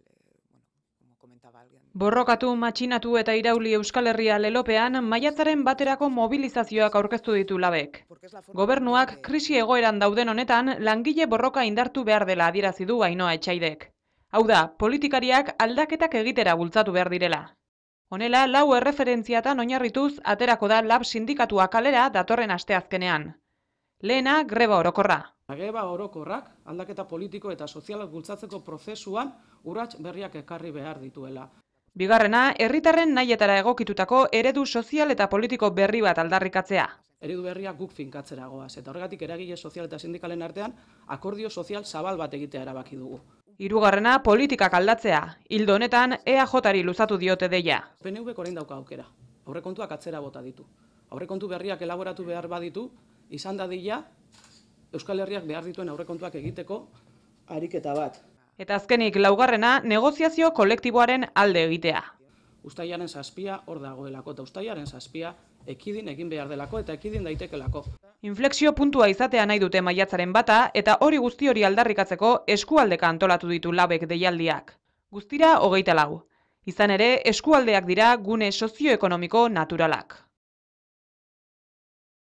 igual, e, Borrokatu, matxinatu eta irauli Euskal Herria lelopean, maiatzaren baterako mobilizazioak aurkeztu ditu labek. Gobernuak krisi egoeran dauden honetan, langile borroka indartu behar dela adierazidu du ainoa etxaidek. Hau da, politikariak aldaketak egitera bultzatu behar direla. Honela, lau erreferentziatan oinarrituz aterako da lab sindikatua kalera datorren asteazkenean. Lena greba orokorra horoko orokorrak aldaketa politiko eta sozialak bultzatzeko prozesuan urrats berriak ekarri behar dituela. Bigarrena, herritarren nahietara egokitutako eredu sozial eta politiko berri bat aldarrikatzea. Eredu berria guk finkatzera goaz, eta horregatik eragile sozial eta sindikalen artean akordio sozial zabal bat egitea erabaki dugu. Hirugarrena politikak aldatzea, hildo honetan e ari luzatu diote deia. PNV korein dauka aukera, aurrekontuak atzera bota ditu. Aurrekontu berriak elaboratu behar baditu, izan dadila Euskal Herriak behar dituen aurrekontuak egiteko ariketa bat. Eta azkenik laugarrena negoziazio kolektiboaren alde egitea. Uztaiaren zazpia hor dagoelako eta ustaiaren zazpia ekidin egin behar delako eta ekidin daitekelako. Inflexio puntua izatea nahi dute maiatzaren bata eta hori guzti hori aldarrikatzeko eskualdeka antolatu ditu labek deialdiak. Guztira hogeita lagu. Izan ere eskualdeak dira gune sozioekonomiko naturalak.